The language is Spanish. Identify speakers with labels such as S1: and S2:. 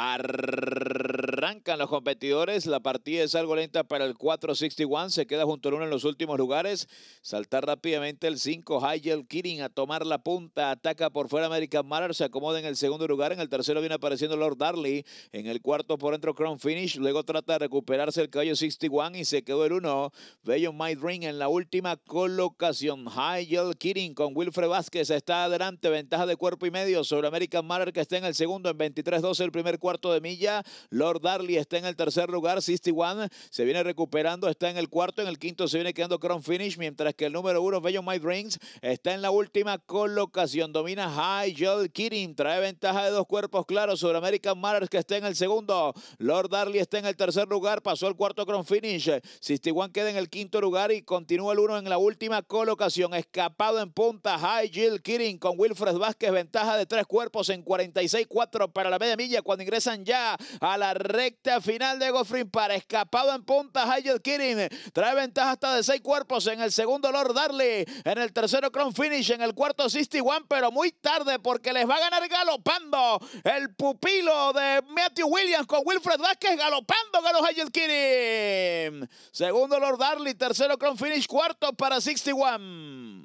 S1: Arr- Arrancan los competidores. La partida es algo lenta para el 4-61. Se queda junto al 1 en los últimos lugares. Saltar rápidamente el 5. Hyel Kirin a tomar la punta. Ataca por fuera American Matter. Se acomoda en el segundo lugar. En el tercero viene apareciendo Lord Darley. En el cuarto por dentro Crown Finish. Luego trata de recuperarse el caballo 61 y se quedó el 1. Bello My Dream en la última colocación. Hygel Kirin con Wilfred Vázquez está adelante. Ventaja de cuerpo y medio sobre American Matter que está en el segundo en 23-12 el primer cuarto de milla. Lord Darley está en el tercer lugar, 61 se viene recuperando, está en el cuarto, en el quinto se viene quedando Crown Finish, mientras que el número uno, Bello My Dreams, está en la última colocación, domina High Jill Kirin, trae ventaja de dos cuerpos claros sobre American Matters que está en el segundo, Lord Darley está en el tercer lugar, pasó el cuarto Crown Finish, 61 queda en el quinto lugar y continúa el uno en la última colocación, escapado en punta High Jill Kirin con Wilfred Vázquez, ventaja de tres cuerpos en 46-4 para la media milla cuando ingresan ya a la recta final de Goffrin para escapado en punta Hayet Kirin. Trae ventaja hasta de seis cuerpos en el segundo Lord Darley. En el tercero Crown Finish. En el cuarto 61, pero muy tarde porque les va a ganar galopando el pupilo de Matthew Williams con Wilfred Vázquez galopando ganó Hyatt Kirin. Segundo Lord Darley. Tercero Crown Finish. Cuarto para 61.